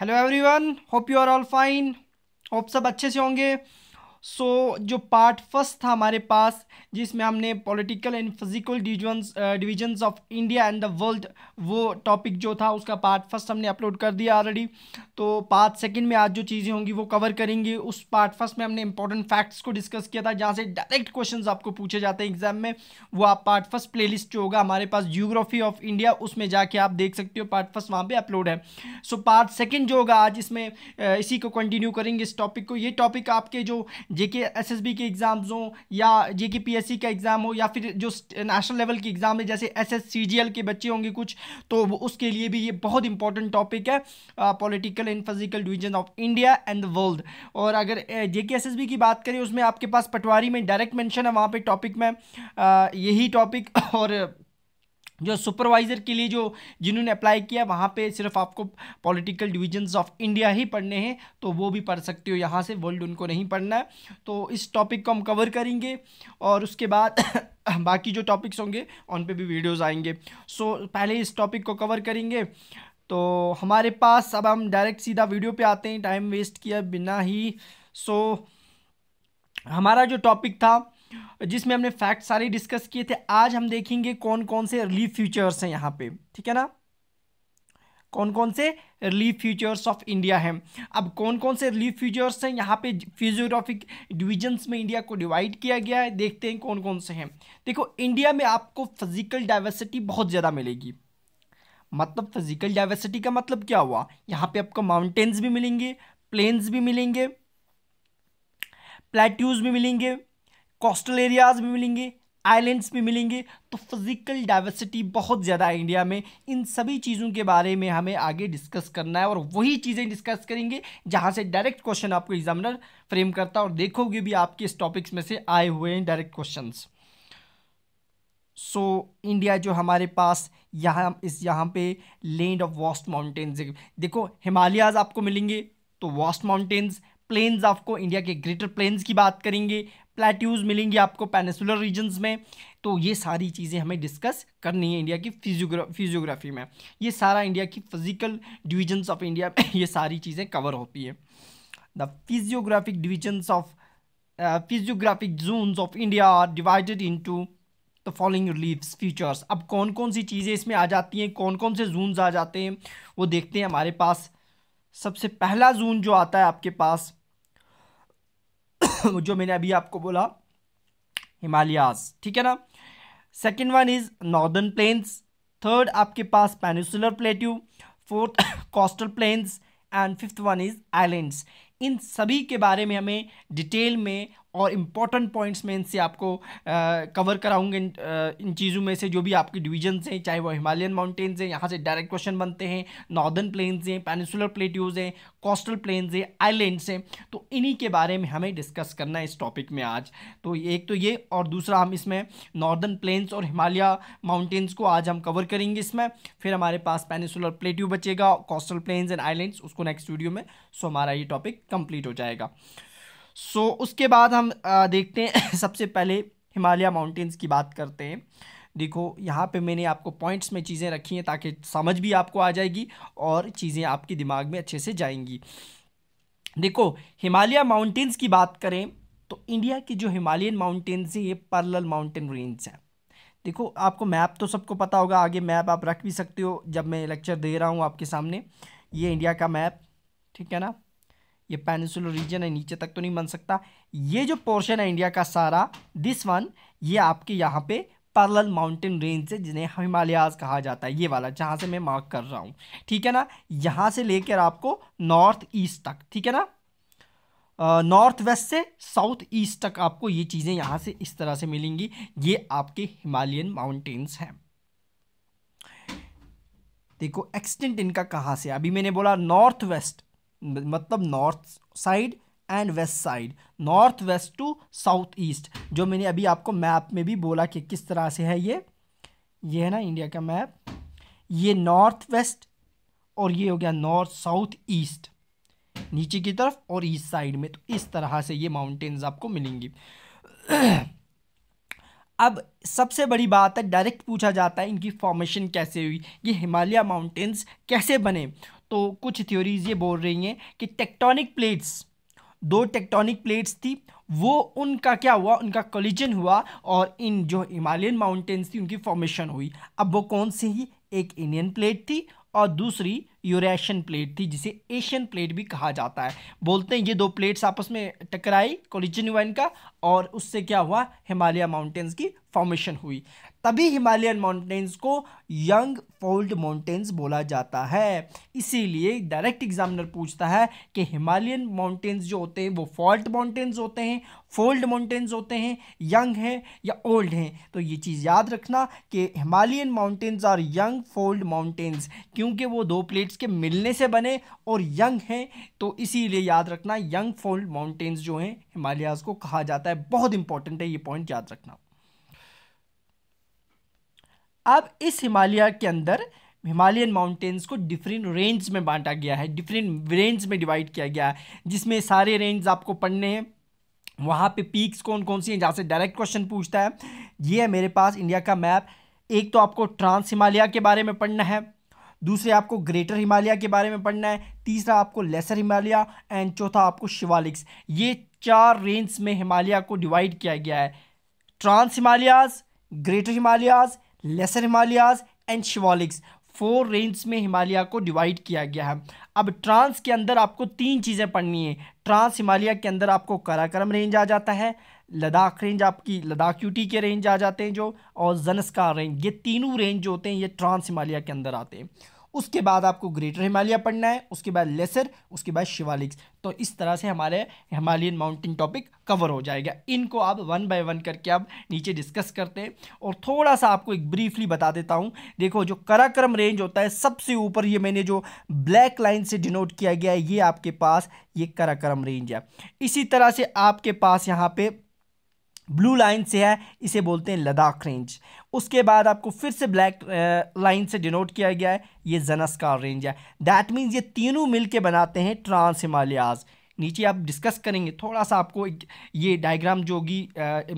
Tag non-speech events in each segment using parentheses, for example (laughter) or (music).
hello everyone hope you are all fine hope सब अच्छे से होंगे सो so, जो पार्ट फर्स्ट था हमारे पास जिसमें हमने political and physical divisions divisions of India and the world वो टॉपिक जो था उसका पार्ट फर्स्ट हमने अपलोड कर दिया ऑलरेडी तो पार्ट सेकंड में आज जो चीज़ें होंगी वो कवर करेंगे उस पार्ट फर्स्ट में हमने इंपॉर्टेंट फैक्ट्स को डिस्कस किया था जहाँ से डायरेक्ट क्वेश्चन आपको पूछे जाते हैं एग्जाम में वो आप पार्ट फर्स्ट प्ले जो होगा हमारे पास जियोग्राफी ऑफ इंडिया उसमें जाके आप देख सकते हो पार्ट फर्स्ट वहाँ पर अपलोड है सो पार्ट सेकेंड जो होगा आज इसमें uh, इसी को कंटिन्यू करेंगे इस टॉपिक को ये टॉपिक आपके जो JK SSB S S B के एग्ज़ाम्स हो या JK PSC P S C का एग्ज़ाम हो या फिर जो नेशनल लेवल के एग्ज़ाम है जैसे S S C G L के बच्चे होंगे कुछ तो उसके लिए भी ये बहुत इंपॉर्टेंट टॉपिक है political and physical division of India and the world और अगर जे के एस एस बी की बात करें उसमें आपके पास पटवारी में डायरेक्ट मैंशन है वहाँ पर टॉपिक में यही टॉपिक और जो सुपरवाइज़र के लिए जो जिन्होंने अप्लाई किया वहाँ पे सिर्फ आपको पॉलिटिकल डिविजन्स ऑफ इंडिया ही पढ़ने हैं तो वो भी पढ़ सकते हो यहाँ से वर्ल्ड उनको नहीं पढ़ना है तो इस टॉपिक को हम कवर करेंगे और उसके बाद (coughs) बाकी जो टॉपिक्स होंगे उन पे भी वीडियोस आएंगे सो so, पहले इस टॉपिक को कवर करेंगे तो हमारे पास अब हम डायरेक्ट सीधा वीडियो पर आते हैं टाइम वेस्ट किया बिना ही सो so, हमारा जो टॉपिक था जिसमें हमने फैक्ट सारे डिस्कस किए थे आज हम देखेंगे कौन कौन से रिलीफ फ्यूचर्स हैं यहाँ पे ठीक है ना कौन कौन से रिलीफ फ्यूचर्स ऑफ इंडिया हैं अब कौन कौन से रिलीफ फ्यूचर्स हैं यहाँ पे फिजियोग्राफिक डिविजन्स में इंडिया को डिवाइड किया गया है देखते हैं कौन कौन से हैं देखो इंडिया में आपको फिजिकल डाइवर्सिटी बहुत ज़्यादा मिलेगी मतलब फिजिकल डाइवर्सिटी का मतलब क्या हुआ यहाँ पे आपको माउंटेन्स भी मिलेंगे प्लेन्स भी मिलेंगे प्लेट्यूज भी मिलेंगे कोस्टल एरियाज़ भी मिलेंगे आइलैंड्स भी मिलेंगे तो फिज़िकल डाइवर्सिटी बहुत ज़्यादा है इंडिया में इन सभी चीज़ों के बारे में हमें आगे डिस्कस करना है और वही चीज़ें डिस्कस करेंगे जहाँ से डायरेक्ट क्वेश्चन आपको एग्जामिनर फ्रेम करता है और देखोगे भी आपके इस टॉपिक्स में से आए हुए हैं डायरेक्ट क्वेश्चन सो इंडिया जो हमारे पास यहाँ इस यहाँ पे लैंड ऑफ वॉस्ट माउंटेन्स देखो हिमालयाज आपको मिलेंगे तो वास्ट माउंटेन्स प्लेन्स आपको इंडिया के ग्रेटर प्लेन्स की बात करेंगे प्लेट्यूज मिलेंगी आपको पेनेसुलर रीजन्स में तो ये सारी चीज़ें हमें डिस्कस करनी है इंडिया की फिजियोग्रा फिजियोग्राफी में ये सारा इंडिया की फिजिकल डिविजन्स ऑफ इंडिया (laughs) ये सारी चीज़ें कवर होती है the physiographic divisions of physiographic zones of India are divided into the following reliefs features अब कौन कौन सी चीज़ें इसमें आ जाती हैं कौन कौन से जोन्स आ जाते हैं वो देखते हैं हमारे पास सबसे पहला जोन जो आता है आपके पास (coughs) जो मैंने अभी आपको बोला हिमालयाज ठीक है ना second one is northern plains third आपके पास peninsular plateau fourth coastal plains and fifth one is islands इन सभी के बारे में हमें डिटेल में और इम्पॉर्टेंट पॉइंट्स में इनसे आपको कवर कराऊंगे इन इन चीज़ों में से जो भी आपके डिवीजन हैं चाहे वो हिमालयन माउंटेन्स हैं यहाँ से डायरेक्ट क्वेश्चन बनते हैं नॉर्दर्न प्लेन्स हैं पेनिसुलर प्लेट्यूज़ हैं कोस्टल प्लेन्स हैं आइलैंड्स हैं तो इन्हीं के बारे में हमें डिस्कस करना है इस टॉपिक में आज तो एक तो ये और दूसरा हम इसमें नॉर्दर्न प्लेन्स और हिमालय माउंटेन्स को आज हम कवर करेंगे इसमें फिर हमारे पास पेनिसुलर प्लेट्यू बचेगा कोस्टल प्लेन्स एंड आइलैंड्स उसको नेक्स्ट वीडियो में सो हमारा ये टॉपिक कंप्लीट हो जाएगा सो so, उसके बाद हम देखते हैं (laughs) सबसे पहले हिमालय माउंटेन्स की बात करते हैं देखो यहाँ पे मैंने आपको पॉइंट्स में चीज़ें रखी हैं ताकि समझ भी आपको आ जाएगी और चीज़ें आपके दिमाग में अच्छे से जाएंगी देखो हिमालय माउंटेन्स की बात करें तो इंडिया की जो हिमालयन माउंटेन्स हैं ये पर्लल माउंटेन रेंज हैं देखो आपको मैप तो सबको पता होगा आगे मैप आप रख भी सकते हो जब मैं लेक्चर दे रहा हूँ आपके सामने ये इंडिया का मैप ठीक है ना ये पेनिसुलर रीजन है नीचे तक तो नहीं बन सकता ये जो पोर्शन है इंडिया का सारा दिस वन ये आपके यहाँ पे पैरल माउंटेन रेंज से जिन्हें हिमालयाज कहा जाता है ये वाला जहाँ से मैं मार्क कर रहा हूँ ठीक है ना यहाँ से लेकर आपको नॉर्थ ईस्ट तक ठीक है ना नॉर्थ वेस्ट से साउथ ईस्ट तक आपको ये चीज़ें यहाँ से इस तरह से मिलेंगी ये आपके हिमालयन माउंटेन्स हैं देखो एक्सटेंट इनका कहाँ से अभी मैंने बोला नॉर्थ वेस्ट मतलब north side and west side north west to south east जो मैंने अभी आपको मैप में भी बोला कि किस तरह से है ये ये है ना इंडिया का मैप ये नॉर्थ वेस्ट और ये हो गया नॉर्थ साउथ ईस्ट नीचे की तरफ और ईस्ट साइड में तो इस तरह से ये माउंटेन्स आपको मिलेंगी (clears throat) अब सबसे बड़ी बात है डायरेक्ट पूछा जाता है इनकी फॉर्मेशन कैसे हुई ये हिमालय माउंटेंस कैसे बने तो कुछ थ्योरीज ये बोल रही हैं कि टेक्टोनिक प्लेट्स दो टेक्टोनिक प्लेट्स थी वो उनका क्या हुआ उनका कॉलिजन हुआ और इन जो हिमालयन माउंटेन्स थी उनकी फॉर्मेशन हुई अब वो कौन सी ही एक इंडियन प्लेट थी और दूसरी यूरेशियन प्लेट थी जिसे एशियन प्लेट भी कहा जाता है बोलते हैं ये दो प्लेट्स आपस में टकराई कोलिजन का और उससे क्या हुआ हिमालय माउंटेन्स की फॉर्मेशन हुई तभी हिमालयन माउंटेन्स को यंग फोल्ड माउंटेन्स बोला जाता है इसीलिए डायरेक्ट एग्जामिनर पूछता है कि हिमालयन माउंटेन्स जो होते हैं वो फॉल्ट माउंटेन्स होते हैं फोल्ड माउंटेन्स होते हैं यंग हैं या ओल्ड हैं तो ये चीज़ याद रखना कि Himalayan mountains are young fold mountains क्योंकि वो दो प्लेट्स के मिलने से बने और यंग हैं तो इसीलिए याद रखना यंग फोल्ड माउंटेन्स जो हैं हिमालयाज़ को कहा जाता है बहुत इंपॉर्टेंट है ये पॉइंट याद रखना अब इस हिमालय के अंदर हिमालयन माउंटेन्स को डिफरेंट रेंज में बांटा गया है डिफरेंट रेंज में डिवाइड किया गया है जिसमें सारे रेंज आपको पढ़ने हैं वहाँ पे पीक्स कौन कौन सी हैं जहाँ से डायरेक्ट क्वेश्चन पूछता है ये है मेरे पास इंडिया का मैप एक तो आपको ट्रांस हिमालय के बारे में पढ़ना है दूसरे आपको ग्रेटर हिमालय के बारे में पढ़ना है तीसरा आपको लेसर हिमालय एंड चौथा आपको शिवालिक्स ये चार रेंज में हिमालय को डिवाइड किया गया है trans Himalayas greater Himalayas lesser Himalayas and Shivaliks four range में हिमालय को डिवाइड किया गया है अब ट्रांस के अंदर आपको तीन चीज़ें पढ़नी है ट्रांस हिमालय के अंदर आपको कराक्रम रेंज आ जाता है लद्दाख रेंज आपकी लद्दाख यूटी के रेंज आ जाते हैं जो और जनस्कार रेंज ये तीनों रेंज जो होते हैं ये ट्रांस हिमालय के अंदर आते हैं उसके बाद आपको ग्रेटर हिमालय पढ़ना है उसके बाद लेसर उसके बाद शिवालिक्स तो इस तरह से हमारे हिमालयन माउंटेन टॉपिक कवर हो जाएगा इनको आप वन बाय वन करके आप नीचे डिस्कस करते हैं और थोड़ा सा आपको एक ब्रीफली बता देता हूँ देखो जो कराक्रम रेंज होता है सबसे ऊपर ये मैंने जो ब्लैक लाइन से डिनोट किया गया है ये आपके पास ये कराक्रम रेंज है इसी तरह से आपके पास यहाँ पर ब्लू लाइन से है इसे बोलते हैं लद्दाख रेंज उसके बाद आपको फिर से ब्लैक लाइन से डिनोट किया गया है ये जनस्कार रेंज है दैट मीन्स ये तीनों मिल के बनाते हैं ट्रांस हिमालयाज़ नीचे आप डिस्कस करेंगे थोड़ा सा आपको एक ये डायग्राम जो होगी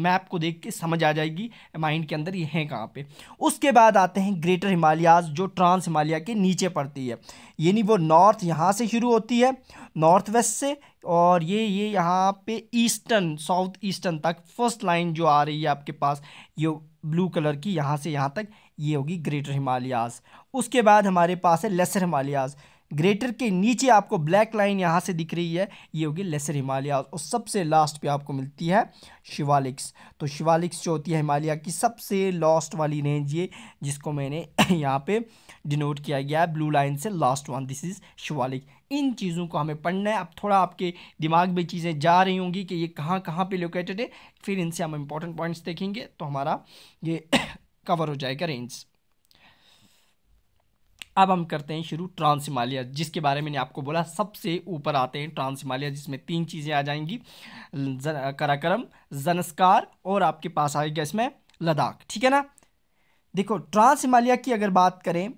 मैप को देख के समझ आ जाएगी माइंड के अंदर ये हैं कहाँ पे उसके बाद आते हैं ग्रेटर हिमालयाज जो ट्रांस हिमालय के नीचे पड़ती है यानी वो नॉर्थ यहाँ से शुरू होती है नॉर्थ वेस्ट से और ये ये यहाँ पे ईस्टर्न साउथ ईस्टर्न तक फर्स्ट लाइन जो आ रही है आपके पास ये ब्लू कलर की यहाँ से यहाँ तक ये होगी ग्रेटर हिमालयाज उसके बाद हमारे पास है लेसर हिमालयाज ग्रेटर के नीचे आपको ब्लैक लाइन यहाँ से दिख रही है ये होगी लेसर हिमालय और सबसे लास्ट पे आपको मिलती है शिवालिक्स तो शिवालिक्स जो होती है हिमालय की सबसे लास्ट वाली रेंज ये जिसको मैंने (laughs) यहाँ पे डिनोट किया गया है ब्लू लाइन से last one this is Shivalik इन चीज़ों को हमें पढ़ना है अब थोड़ा आपके दिमाग में चीज़ें जा रही होंगी कि ये कहाँ कहाँ पर लोकेटेड है फिर इनसे हम इंपॉर्टेंट पॉइंट्स देखेंगे तो हमारा ये कवर (coughs) हो जाएगा रेंज अब हम करते हैं शुरू ट्रांस हिमालिया जिसके बारे में आपको बोला सबसे ऊपर आते हैं ट्रांस हिमालिया जिसमें तीन चीज़ें आ जाएंगी कराक्रम जनस्कार और आपके पास आएगा इसमें लद्दाख ठीक है ना देखो ट्रांस हिमालिया की अगर बात करें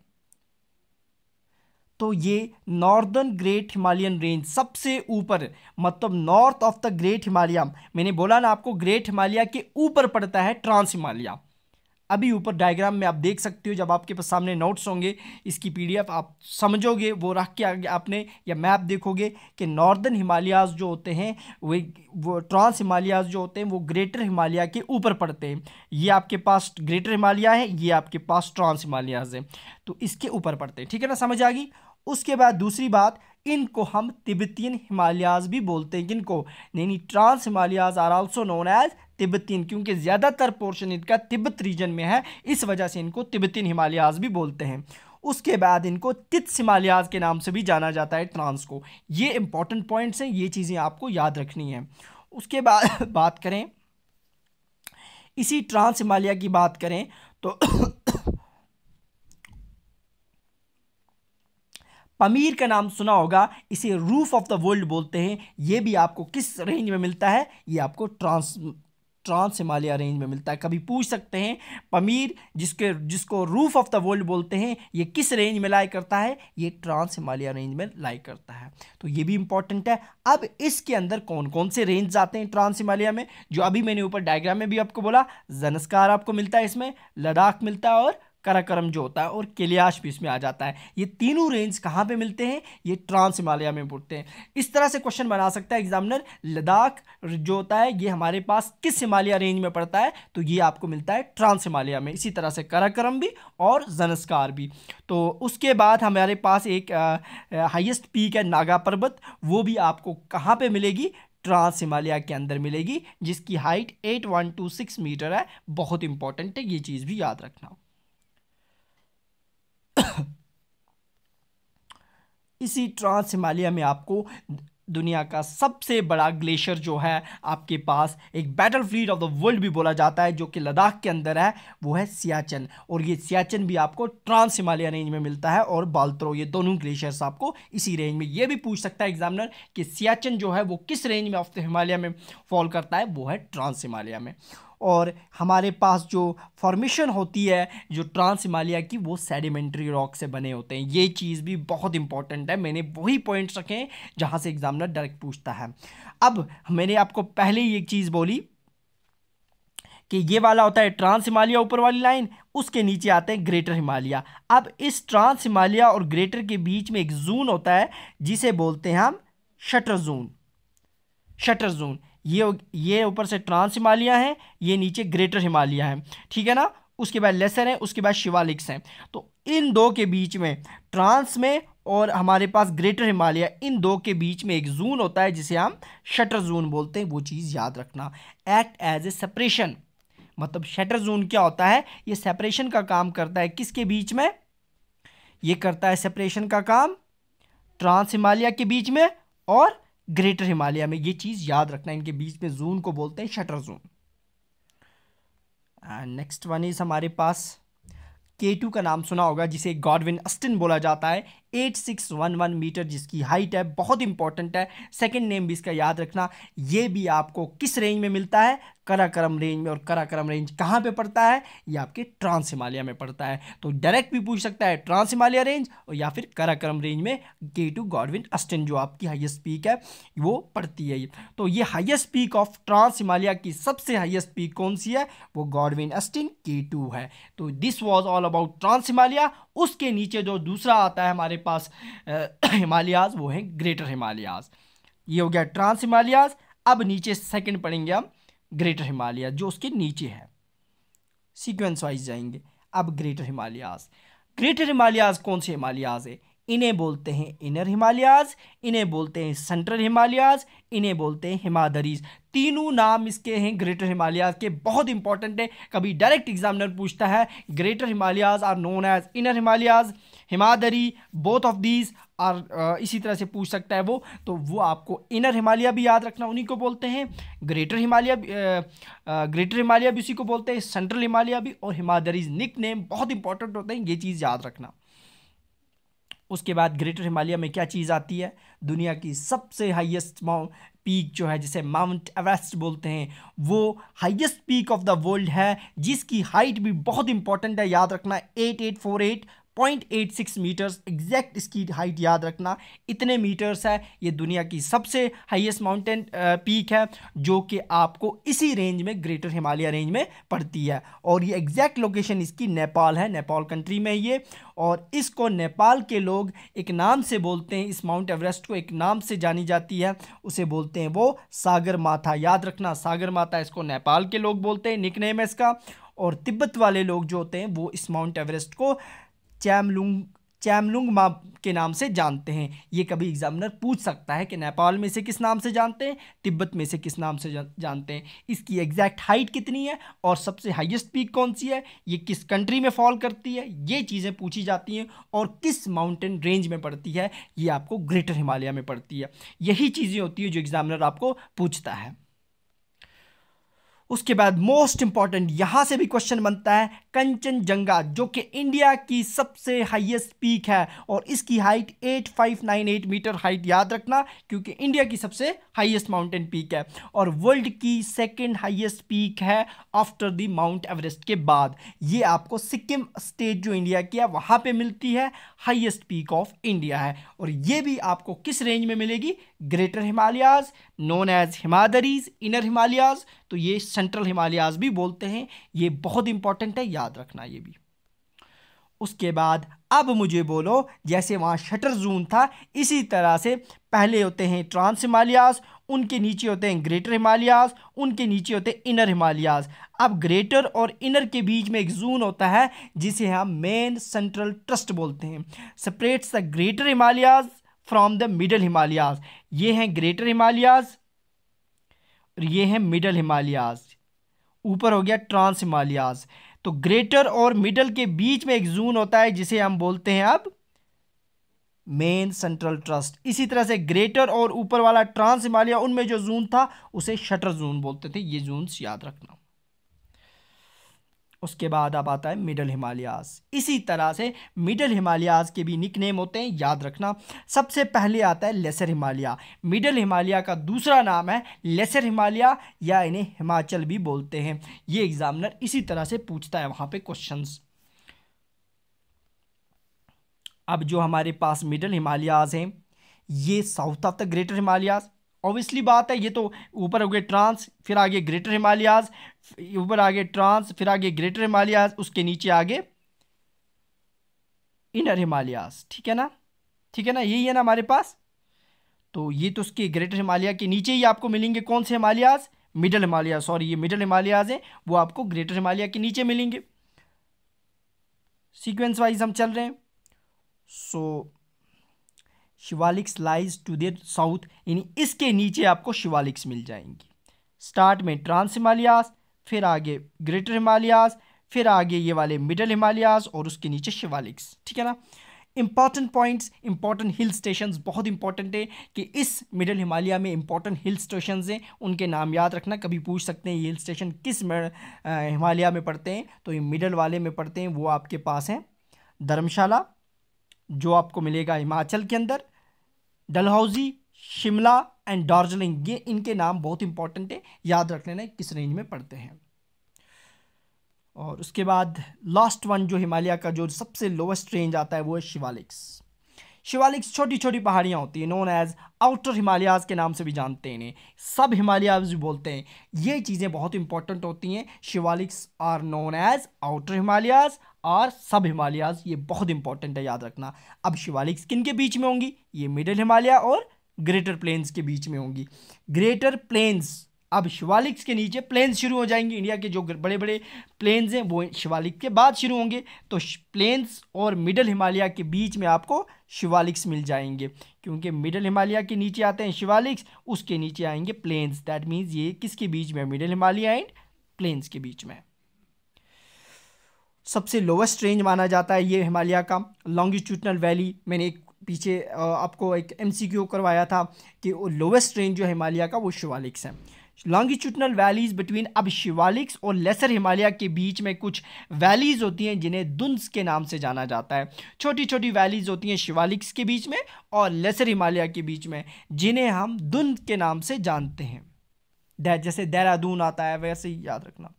तो ये नॉर्दर्न ग्रेट हिमालयन रेंज सबसे ऊपर मतलब north of the great Himalaya मैंने बोला ना आपको ग्रेट हिमालय के ऊपर पड़ता है ट्रांस हिमालिया अभी ऊपर डायग्राम में आप देख सकते हो जब आपके पास सामने नोट्स होंगे इसकी पीडीएफ आप समझोगे वो रख के आगे आपने या मैप देखोगे कि नॉर्दर्न हिमालयाज जो होते हैं वे वो ट्रांस हिमालयाज जो होते हैं वो ग्रेटर हिमालय के ऊपर पड़ते हैं ये आपके पास ग्रेटर हिमालय है ये आपके पास ट्रांस हिमालयाज है तो इसके ऊपर पड़ते हैं ठीक है ना समझ आ गई उसके बाद दूसरी बात इनको हम तिब्बतियन हिमालयाज भी बोलते हैं जिनको यानी trans Himalayas are also known as Tibetan क्योंकि ज़्यादातर पोर्शन इनका तिब्बत रीजन में है इस वजह से इनको तिब्बतीन हिमालयाज भी बोलते हैं उसके बाद इनको तित्स हिमालयाज के नाम से भी जाना जाता है ट्रांस को ये इंपॉर्टेंट पॉइंट्स हैं ये चीज़ें आपको याद रखनी है उसके बाद (coughs) बात करें इसी ट्रांस हिमालय की बात करें तो (coughs) पमीर का नाम सुना होगा इसे रूफ ऑफ द वर्ल्ड बोलते हैं ये भी आपको किस रेंज में मिलता है ये आपको ट्रांस ट्रांस हिमालय रेंज में मिलता है कभी पूछ सकते हैं पमीर जिसके जिसको रूफ ऑफ द वर्ल्ड बोलते हैं ये किस रेंज में लाई करता है ये ट्रांस हिमालय रेंज में लाई करता है तो ये भी इंपॉर्टेंट है अब इसके अंदर कौन कौन से रेंज आते हैं ट्रांस हिमालय में जो अभी मैंने ऊपर डायग्राम में भी आपको बोला जनस्कार आपको मिलता है इसमें लद्दाख मिलता है और कराक्रम जो होता है और कैलाश भी इसमें आ जाता है ये तीनों रेंज कहाँ पे मिलते हैं ये ट्रांस हिमालय में पड़ते हैं इस तरह से क्वेश्चन बना सकता है एग्जामिनर लद्दाख जो होता है ये हमारे पास किस हिमालय रेंज में पड़ता है तो ये आपको मिलता है ट्रांस हिमालय में इसी तरह से कराक्रम भी और जनस्कार भी तो उसके बाद हमारे पास एक हाइस्ट पीक है नागा पर्वत वो भी आपको कहाँ पर मिलेगी ट्रांस हिमालय के अंदर मिलेगी जिसकी हाइट 8126 मीटर है बहुत इंपॉर्टेंट है ये चीज़ भी याद रखना इसी ट्रांस हिमालय में आपको दुनिया का सबसे बड़ा ग्लेशियर जो है आपके पास एक battlefield of the world भी बोला जाता है जो कि लद्दाख के अंदर है वो है सियाचन और ये सियाचन भी आपको ट्रांस हिमालय रेंज में मिलता है और बालतरो ये दोनों ग्लेशियर्स आपको इसी रेंज में ये भी पूछ सकता है एग्जामिनर कि सियाचन जो है वो किस रेंज में ऑफ द हिमालय में फॉल करता है वो है ट्रांस हिमालय में और हमारे पास जो फॉर्मेशन होती है जो ट्रांस हिमालिया की वो सेडिमेंट्री रॉक से बने होते हैं ये चीज़ भी बहुत इंपॉर्टेंट है मैंने वही पॉइंट्स रखे हैं जहाँ से एग्जामिनर डायरेक्ट पूछता है अब मैंने आपको पहले ही एक चीज़ बोली कि ये वाला होता है ट्रांस हिमालिया ऊपर वाली लाइन उसके नीचे आते हैं ग्रेटर हिमालिया अब इस ट्रांस हिमालिया और ग्रेटर के बीच में एक जून होता है जिसे बोलते हैं हम शटर जून शटर जून ये ये ऊपर से ट्रांस हिमालय है ये नीचे ग्रेटर हिमालय है ठीक है ना उसके बाद लेसर है उसके बाद शिवालिक्स हैं तो इन दो के बीच में ट्रांस में और हमारे पास ग्रेटर हिमालय इन दो के बीच में एक जून होता है जिसे हम शटर जून बोलते हैं वो चीज़ याद रखना एक्ट एज ए सेपरेशन मतलब शटर जून क्या होता है ये सेपरेशन का काम करता है किसके बीच में ये करता है सेपरेशन का काम ट्रांस हिमालय के बीच में और ग्रेटर हिमालय में ये चीज़ याद रखना इनके बीच में जून को बोलते हैं shatter zone next one is हमारे पास के टू का नाम सुना होगा जिसे गॉडविन अस्टिन बोला जाता है 8611 मीटर जिसकी हाइट है बहुत इंपॉर्टेंट है सेकंड नेम भी इसका याद रखना ये भी आपको किस रेंज में मिलता है कराक्रम रेंज में और कराक्रम रेंज कहाँ पे पड़ता है ये आपके ट्रांस हिमालय में पड़ता है तो डायरेक्ट भी पूछ सकता है ट्रांस हिमालय रेंज और या फिर कराक्रम रेंज में के टू गॉडविन अस्टन जो आपकी हाईएस्ट पीक है वो पड़ती है तो ये highest peak of trans Himalaya की सबसे हाईएस्ट पीक कौन सी है वो गॉडविन अस्टिन के है तो this was all about trans Himalaya उसके नीचे जो दूसरा आता है हमारे पास (clears throat) हिमालयाज वो हैं ग्रेटर हिमालयाज ये हो गया ट्रांस हिमालयाज अब नीचे सेकंड पढ़ेंगे हम ग्रेटर हिमालयाज जो उसके नीचे है सीक्वेंस वाइज जाएंगे अब ग्रेटर हिमालयाज ग्रेटर हिमालयाज कौन से हिमालयाज है इन्हें बोलते हैं इनर हिमालयाज इन्हें बोलते हैं सेंट्रल हिमालयाज इन्हें बोलते हैं हिमादरीज तीनों नाम इसके हैं ग्रेटर हिमालयाज के बहुत इंपॉर्टेंट है कभी डायरेक्ट एग्जामिनर पूछता है greater Himalayas are known as inner Himalayas Himadri both of these और इसी तरह से पूछ सकता है वो तो वो आपको इनर हिमालय भी याद रखना उन्हीं को बोलते हैं ग्रेटर हिमालय ग्रेटर हिमालय भी उसी को बोलते हैं सेंट्रल हिमालय भी और हिमादरीज निक नेम बहुत इंपॉर्टेंट होते हैं ये चीज़ याद रखना उसके बाद ग्रेटर हिमालय में क्या चीज़ आती है दुनिया की सबसे हाईएस्ट माउंट पीक जो है जिसे माउंट एवरेस्ट बोलते हैं वो highest peak of the world है जिसकी हाइट भी बहुत इंपॉर्टेंट है याद रखना eight eight four eight 0.86 metres exact इसकी हाइट याद रखना इतने मीटर्स है ये दुनिया की सबसे हाईएस्ट माउंटेन पीक है जो कि आपको इसी रेंज में ग्रेटर हिमालय रेंज में पड़ती है और ये एग्जैक्ट लोकेशन इसकी नेपाल है नेपाल कंट्री में ये और इसको नेपाल के लोग एक नाम से बोलते हैं इस माउंट एवरेस्ट को एक नाम से जानी जाती है उसे बोलते हैं वो सागर माथा याद रखना सागर माथा इसको नेपाल के लोग बोलते हैं निकनेम है इसका और तिब्बत वाले लोग जो होते हैं वो इस माउंट एवरेस्ट को चैमलुंग चैमलुंग मा के नाम से जानते हैं ये कभी एग्जामिनर पूछ सकता है कि नेपाल में से किस नाम से जानते हैं तिब्बत में से किस नाम से जानते हैं इसकी एग्जैक्ट हाइट कितनी है और सबसे हाईएस्ट पीक कौन सी है ये किस कंट्री में फॉल करती है ये चीज़ें पूछी जाती हैं और किस माउंटेन रेंज में पड़ती है ये आपको ग्रेटर हिमालय में पड़ती है यही चीज़ें होती है जो एग्ज़ामिनर आपको पूछता है उसके बाद मोस्ट इंपॉर्टेंट यहां से भी क्वेश्चन बनता है कंचनजंगा जो कि इंडिया की सबसे हाईएस्ट पीक है और इसकी हाइट 8598 मीटर हाइट याद रखना क्योंकि इंडिया की सबसे हाईएस्ट माउंटेन पीक है और वर्ल्ड की सेकेंड हाईएस्ट पीक है आफ्टर द माउंट एवरेस्ट के बाद ये आपको सिक्किम स्टेट जो इंडिया की है वहां पर मिलती है हाइएस्ट पीक ऑफ इंडिया है और ये भी आपको किस रेंज में मिलेगी greater Himalayas known as Himadris inner Himalayas तो ये सेंट्रल हिमालयाज भी बोलते हैं ये बहुत इंपॉर्टेंट है याद रखना ये भी उसके बाद अब मुझे बोलो जैसे वहाँ शटर जोन था इसी तरह से पहले होते हैं ट्रांस हिमालयाज उनके नीचे होते हैं ग्रेटर हिमालयाज उनके नीचे होते हैं इनर हिमालयाज अब ग्रेटर और इनर के बीच में एक जोन होता है जिसे हम मेन सेंट्रल ट्रस्ट बोलते हैं separates the greater Himalayas from the middle Himalayas ये हैं ग्रेटर हिमालयाज और ये हैं मिडल हिमालयाज ऊपर हो गया ट्रांस हिमालयाज तो ग्रेटर और मिडल के बीच में एक जून होता है जिसे हम बोलते हैं अब मेन सेंट्रल ट्रस्ट इसी तरह से ग्रेटर और ऊपर वाला ट्रांस हिमालय उनमें जो जून था उसे शटर जून बोलते थे ये जून याद रखना उसके बाद अब आता है मिडल हिमालयाज इसी तरह से मिडल हिमालयाज के भी निकनेम होते हैं याद रखना सबसे पहले आता है लेसर हिमालय मिडल हिमालय का दूसरा नाम है लेसर हिमालय या इन्हें हिमाचल भी बोलते हैं ये एग्जामिनर इसी तरह से पूछता है वहाँ पे क्वेश्चंस अब जो हमारे पास मिडल हिमालयाज हैं ये south of the greater Himalayas obviously बात है ये तो ऊपर हो गए ट्रांस फिर आगे ग्रेटर हिमालयाज ऊपर आगे ट्रांस फिर आगे ग्रेटर हिमालयाज उसके नीचे आगे इनर हिमालयाज ठीक है ना ठीक है ना यही है ना हमारे पास तो ये तो उसके ग्रेटर हिमालय के नीचे ही आपको मिलेंगे कौन से हिमालयाज मिडल हिमालय सॉरी ये मिडल हिमालयाज हैं वो आपको ग्रेटर हिमालय के नीचे मिलेंगे सीक्वेंस वाइज हम चल रहे हैं so so, Shivaliks lies to their south यानी इसके नीचे आपको शिवालिक्स मिल जाएंगी स्टार्ट में ट्रांस हिमालयाज फिर आगे ग्रेटर हिमालयाज फिर आगे ये वाले मिडल हिमालयाज और उसके नीचे शिवालिक्स ठीक है ना important points important hill station बहुत इंपॉर्टेंट है कि इस मिडल हिमालय में इंपॉर्टेंट हिल स्टेशन हैं उनके नाम याद रखना कभी पूछ सकते हैं ये हिल स्टेशन किस हिमालय में पड़ते हैं तो ये मिडल वाले में पड़ते हैं वो आपके पास हैं धर्मशाला जो आपको मिलेगा हिमाचल के अंदर डलहौजी शिमला एंड दार्जिलिंग ये इनके नाम बहुत इंपॉर्टेंट है याद रख लेना किस रेंज में पड़ते हैं और उसके बाद लास्ट वन जो हिमालय का जो सबसे लोवेस्ट रेंज आता है वो है शिवालिक्स शिवालिक छोटी छोटी पहाड़ियाँ होती हैं नोन एज आउटर हिमालयाज़ के नाम से भी जानते हैं सब हिमालयाज भी बोलते हैं ये चीज़ें बहुत इंपॉर्टेंट होती हैं Shivaliks are known as outer Himalayas और सब हिमालयाज ये बहुत इंपॉर्टेंट है याद रखना अब शिवालिक्स किन के बीच में होंगी ये मिडिल हिमालय और ग्रेटर प्लेन्स के बीच में होंगी ग्रेटर प्लेन्स अब शिवालिक्स के नीचे प्लेन्स शुरू हो जाएंगे इंडिया के जो बड़े बड़े प्लेन्स हैं वो शिवालिक के बाद शुरू होंगे तो प्लेन्स और मिडल हिमालय के बीच में आपको शिवालिक्स मिल जाएंगे क्योंकि मिडल हिमालय के नीचे आते हैं शिवालिक्स उसके नीचे आएंगे प्लेन्स दैट मीन्स ये किसके बीच में मिडल हिमालय एंड प्लेन्स के बीच में सबसे लोवेस्ट रेंज माना जाता है ये हिमालय का लॉन्गिट्यूडनल वैली मैंने एक पीछे आपको एक एम करवाया था कि वो लोवेस्ट रेंज जो हिमालय का वो शिवालिक्स है लॉन्गिट्यूडनल वैलीज बिटवीन अब शिवालिक्स और लेसर हिमालय के बीच में कुछ वैलीज होती हैं जिन्हें दुन्स के नाम से जाना जाता है छोटी छोटी वैलीज होती हैं शिवालिक्स के बीच में और लेसर हिमालय के बीच में जिन्हें हम दुन के नाम से जानते हैं जैसे देहरादून आता है वैसे ही याद रखना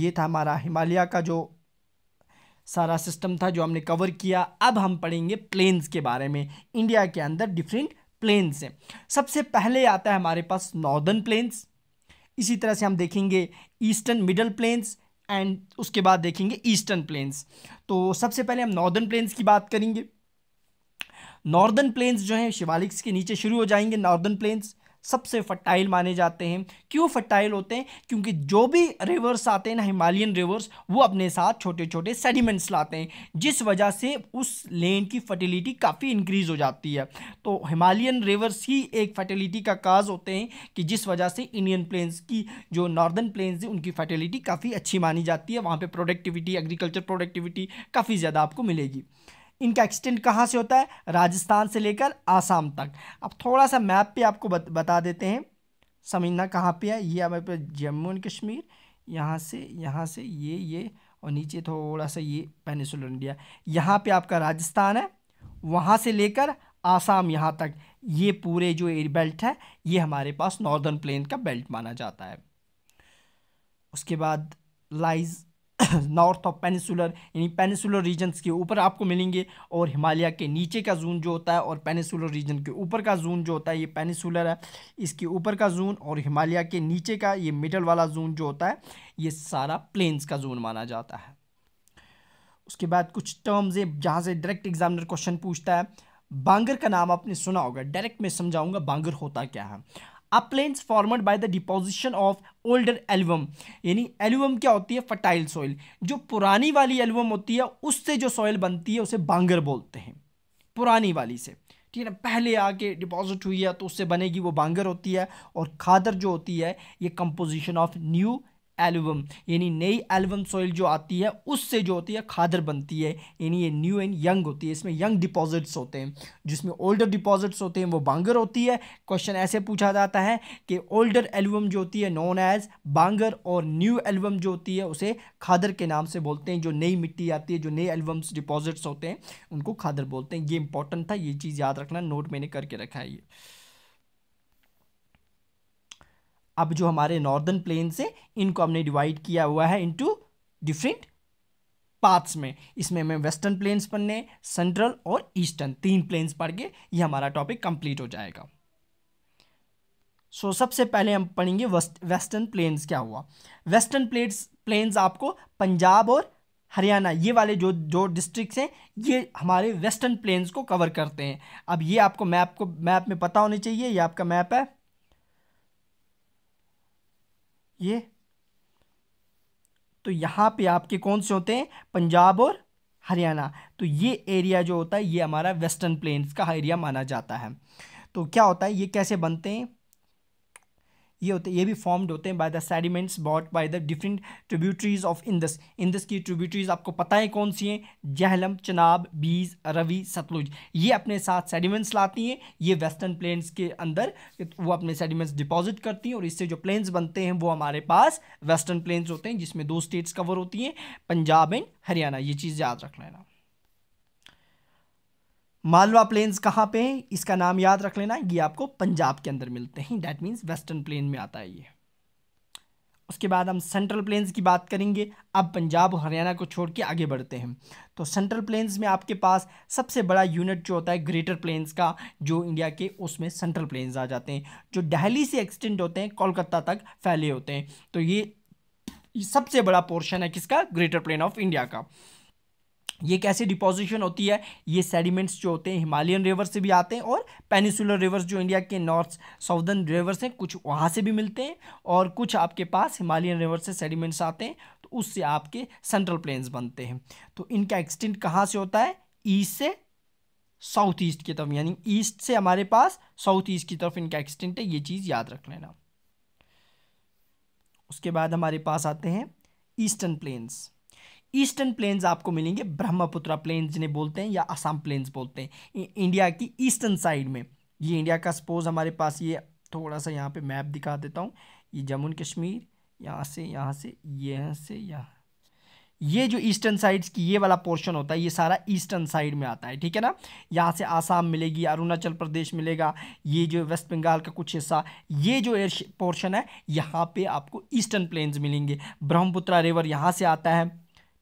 ये था हमारा हिमालय का जो सारा सिस्टम था जो हमने कवर किया अब हम पढ़ेंगे प्लेन्स के बारे में इंडिया के अंदर डिफरेंट प्लेन्स हैं सबसे पहले आता है हमारे पास नॉर्दर्न प्लेन्स इसी तरह से हम देखेंगे ईस्टर्न मिडल प्लेन्स एंड उसके बाद देखेंगे ईस्टर्न प्लेन्स तो सबसे पहले हम नॉर्दर्न प्लेन्स की बात करेंगे नॉर्दर्न प्लेन्स जो हैं शिवालिक्स के नीचे शुरू हो जाएंगे नॉर्दर्न प्लेन्स सबसे फर्टाइल माने जाते हैं क्यों फर्टाइल होते हैं क्योंकि जो भी रिवर्स आते हैं ना हिमालयन रिवर्स वो अपने साथ छोटे छोटे सेडिमेंट्स लाते हैं जिस वजह से उस लेन की फर्टिलिटी काफ़ी इंक्रीज़ हो जाती है तो हिमालयन रिवर्स ही एक फर्टिलिटी का काज होते हैं कि जिस वजह से इंडियन प्लेन्स की जो नॉर्दर्न प्लेन्स हैं उनकी फर्टिलिटी काफ़ी अच्छी मानी जाती है वहाँ पर प्रोडक्टिविटी एग्रीकल्चर प्रोडक्टिविटी काफ़ी ज़्यादा आपको मिलेगी इनका एक्सटेंड कहाँ से होता है राजस्थान से लेकर आसाम तक अब थोड़ा सा मैप पे आपको बत, बता देते हैं समझना कहाँ पे है ये हमारे पे जम्मू एंड कश्मीर यहाँ से यहाँ से ये ये और नीचे थोड़ा सा ये पेनिसुल इंडिया यहाँ पे आपका राजस्थान है वहाँ से लेकर आसाम यहाँ तक ये पूरे जो एयर बेल्ट है ये हमारे पास नॉर्दर्न प्लेन का बेल्ट माना जाता है उसके बाद लाइज (coughs) नॉर्थ ऑफ पेनिसुलर यानी पेनिसुलर रीजन्स के ऊपर आपको मिलेंगे और हिमालय के नीचे का जून जो होता है और पेनिसुलर रीजन के ऊपर का जून जो होता है ये पेनिसुलर है इसके ऊपर का जून और हिमालय के नीचे का ये मिडल वाला जून जो होता है ये सारा प्लेन्स का जून माना जाता है उसके बाद कुछ टर्म्स हैं जहाँ से डायरेक्ट एग्जामिनर क्वेश्चन पूछता है बांगर का नाम आपने सुना होगा डायरेक्ट मैं समझाऊंगा बांगर होता क्या है are plains formed by the deposition of older alluvium यानी एल्बम क्या होती है फर्टाइल सॉइल जो पुरानी वाली एल्बम होती है उससे जो सॉइल बनती है उसे बांगर बोलते हैं पुरानी वाली से ठीक है ना पहले आके डिपॉजिट हुई है तो उससे बनेगी वो बांगर होती है और खादर जो होती है ये कंपोजिशन ऑफ न्यू एल्बम यानी नई एल्बम सॉइल जो आती है उससे जो होती है खादर बनती है यानी ये न्यू एंड यंग होती है इसमें यंग डिपॉजिट्स होते हैं जिसमें ओल्डर डिपॉजिट्स होते हैं वो बांगर होती है क्वेश्चन ऐसे पूछा जाता है कि ओल्डर एल्बम जो होती है नॉन एज बांगर और न्यू एल्बम जो होती है उसे खादर के नाम से बोलते हैं जो नई मिट्टी आती है जो नए एल्बम्स डिपॉजिट्स होते हैं उनको खादर बोलते हैं ये इंपॉर्टेंट था ये चीज़ याद रखना नोट मैंने करके रखा है ये अब जो हमारे नॉर्दर्न प्लेन्स हैं इनको हमने डिवाइड किया हुआ है इनटू डिफरेंट पार्ट्स में इसमें हमें वेस्टर्न प्लेन्स पढ़ने सेंट्रल और ईस्टर्न तीन प्लेन्स पढ़ के ये हमारा टॉपिक कंप्लीट हो जाएगा सो so, सबसे पहले हम पढ़ेंगे वेस्टर्न प्लेन्स क्या हुआ वेस्टर्न प्लेट्स प्लेन्स आपको पंजाब और हरियाणा ये वाले जो जो डिस्ट्रिक्ट्स हैं ये हमारे वेस्टर्न प्लेन्स को कवर करते हैं अब ये आपको मैप को मैप में पता होनी चाहिए ये आपका मैप है ये तो यहाँ पे आपके कौन से होते हैं पंजाब और हरियाणा तो ये एरिया जो होता है ये हमारा वेस्टर्न प्लेन्स का एरिया माना जाता है तो क्या होता है ये कैसे बनते हैं ये होते ये भी फॉर्म्ड होते हैं by the sediments brought by the different tributaries of Indus Indus की ट्रिब्यूटरीज आपको पता है कौन सी हैं जहलम चनाब बीज रवि सतलुज ये अपने साथ सेडिमेंट्स लाती हैं ये वेस्टर्न प्लेन्स के अंदर वो अपने सेडिमेंट्स डिपॉजिट करती हैं और इससे जो प्लेन्स बनते हैं वो हमारे पास वेस्टर्न प्लेन्स होते हैं जिसमें दो स्टेट्स कवर होती हैं पंजाब एंड हरियाणा ये चीज़ याद रख लेना मालवा प्लेन्स कहाँ पे हैं इसका नाम याद रख लेना ये आपको पंजाब के अंदर मिलते हैं डैट मीन्स वेस्टर्न प्लेन में आता है ये उसके बाद हम सेंट्रल प्लेन्स की बात करेंगे अब पंजाब और हरियाणा को छोड़ के आगे बढ़ते हैं तो सेंट्रल प्लेन्स में आपके पास सबसे बड़ा यूनिट जो होता है ग्रेटर प्लेन्स का जो इंडिया के उसमें सेंट्रल प्लेन्स आ जाते हैं जो दिल्ली से एक्सटेंड होते हैं कोलकाता तक फैले होते हैं तो ये सबसे बड़ा पोर्शन है किसका ग्रेटर प्लेन ऑफ इंडिया का ये कैसे डिपोजिशन होती है ये सेडिमेंट्स जो होते हैं हिमालयन रिवर से भी आते हैं और पेनिसुलर रिवर्स जो इंडिया के नॉर्थ साउदर्न रिवर्स हैं कुछ वहाँ से भी मिलते हैं और कुछ आपके पास हिमालयन रिवर से सेडिमेंट्स आते हैं तो उससे आपके सेंट्रल प्लेन्स बनते हैं तो इनका एक्सटेंट कहाँ से होता है ईस्ट से साउथ ईस्ट की तरफ यानी ईस्ट से हमारे पास साउथ ईस्ट की तरफ इनका एक्सटेंट है ये चीज़ याद रख लेना उसके बाद हमारे पास आते हैं ईस्टर्न प्लेन्स ईस्टर्न प्लेन्स आपको मिलेंगे ब्रह्मपुत्रा प्लेन्स जिन्हें बोलते हैं या असम प्लेन्स बोलते हैं इंडिया की ईस्टर्न साइड में ये इंडिया का सपोज हमारे पास ये थोड़ा सा यहाँ पे मैप दिखा देता हूँ ये जम्मू कश्मीर यहाँ से यहाँ से यहाँ से यहाँ ये जो ईस्टर्न साइड्स की ये वाला पोर्शन होता है ये सारा ईस्टर्न साइड में आता है ठीक है ना यहाँ से आसाम मिलेगी अरुणाचल प्रदेश मिलेगा ये जो वेस्ट बंगाल का कुछ हिस्सा ये जो पोर्शन है यहाँ पे आपको ईस्टर्न प्लेन्स मिलेंगे ब्रह्मपुत्रा रिवर यहाँ से आता है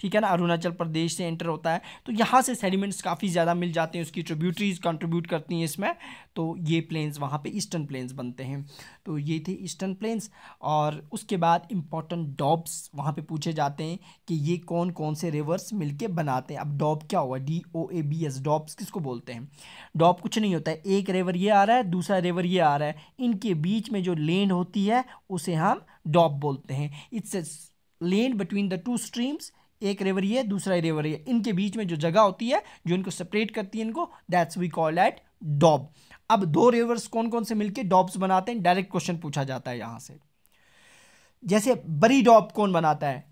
ठीक है ना अरुणाचल प्रदेश से एंटर होता है तो यहाँ से सेडिमेंट्स काफ़ी ज़्यादा मिल जाते हैं उसकी ट्रिब्यूटरीज कंट्रीब्यूट करती हैं इसमें तो ये प्लेन्स वहाँ पे ईस्टर्न प्लेन्स बनते हैं तो ये थे ईस्टर्न प्लेन्स और उसके बाद इम्पॉर्टेंट डॉब्स वहाँ पे पूछे जाते हैं कि ये कौन कौन से रिवर्स मिलके बनाते हैं अब डॉब क्या हुआ D O A B S doabs किसको बोलते हैं डॉब कुछ नहीं होता है एक रेवर ये आ रहा है दूसरा रेवर ये आ रहा है इनके बीच में जो लेन होती है उसे हम डॉब बोलते हैं it's land between the two streams एक रेवरी है दूसरा रेवरी है इनके बीच में जो जगह होती है जो इनको सेपरेट करती है इनको that's we call it doab अब दो रिवर्स कौन कौन से मिलके डॉब्स बनाते हैं डायरेक्ट क्वेश्चन पूछा जाता है यहां से जैसे बरी डॉब कौन बनाता है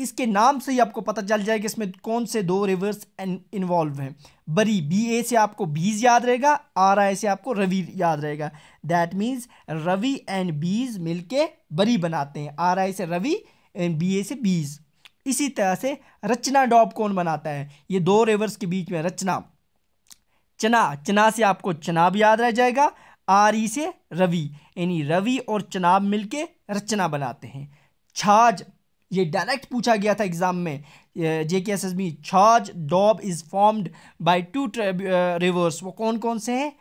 इसके नाम से ही आपको पता चल जाएगा इसमें कौन से दो रिवर्स इन्वॉल्व हैं बरी बी ए से आपको बीज याद रहेगा आर आई से आपको रवि याद रहेगा दैट मीन्स रवि एंड बीज मिलके बरी बनाते हैं आर आई से रवि एंड बी ए से बीज इसी तरह से रचना डॉप कौन बनाता है ये दो रिवर्स के बीच में रचना चना चना से आपको चनाब याद रह जाएगा आर ई से रवि यानी रवि और चनाब मिलके रचना बनाते हैं छाज ये डायरेक्ट पूछा गया था एग्ज़ाम में J K S S B छाज doab is formed by two rivers वो कौन कौन से हैं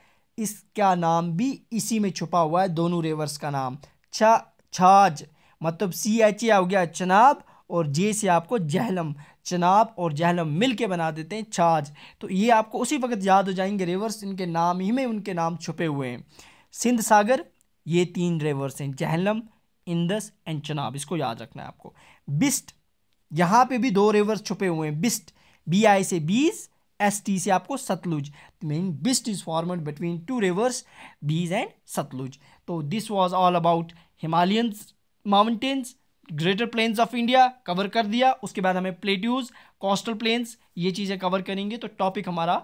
इसका नाम भी इसी में छुपा हुआ है दोनों रिवर्स का नाम छा छाज मतलब सी एच ए हो गया चनाब और जे से आपको जहलम चनाब और जहलम मिल के बना देते हैं छाछ तो ये आपको उसी वक्त याद हो जाएंगे रिवर्स इनके नाम ही में उनके नाम छुपे हुए हैं सिंध सागर ये तीन रिवर्स हैं जहलम इंदस एंड चनाब इसको याद रखना है आपको बिस्ट यहाँ पे भी दो रिवर्स छुपे हुए हैं बिस्ट बी आई से बीस एस टी से आपको Sutlej mean Bist is formed between two rivers Beas and Sutlej तो this was all about Himalayan mountains greater plains of India cover कर दिया उसके बाद हमें प्लेट्यूज कोस्टल प्लेन्स ये चीज़ें कवर करेंगे तो टॉपिक हमारा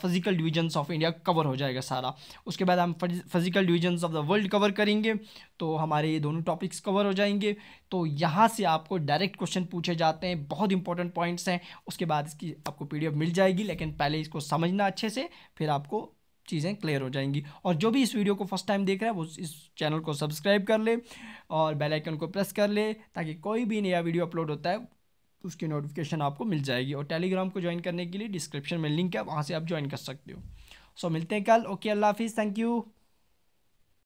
physical divisions of India cover हो जाएगा सारा उसके बाद हम physical divisions of the world cover करेंगे तो हमारे ये दोनों टॉपिक्स कवर हो जाएंगे तो यहाँ से आपको डायरेक्ट क्वेश्चन पूछे जाते हैं बहुत इंपॉर्टेंट पॉइंट्स हैं उसके बाद इसकी आपको पी मिल जाएगी लेकिन पहले इसको समझना अच्छे से फिर आपको चीज़ें क्लियर हो जाएंगी और जो भी इस वीडियो को फर्स्ट टाइम देख रहा है वो इस चैनल को सब्सक्राइब कर ले और बेल आइकन को प्रेस कर ले ताकि कोई भी नया वीडियो अपलोड होता है उसकी नोटिफिकेशन आपको मिल जाएगी और टेलीग्राम को ज्वाइन करने के लिए डिस्क्रिप्शन में लिंक है वहाँ से आप ज्वाइन कर सकते हो सो मिलते हैं कल ओके अल्लाह हाफिज़ थैंक यू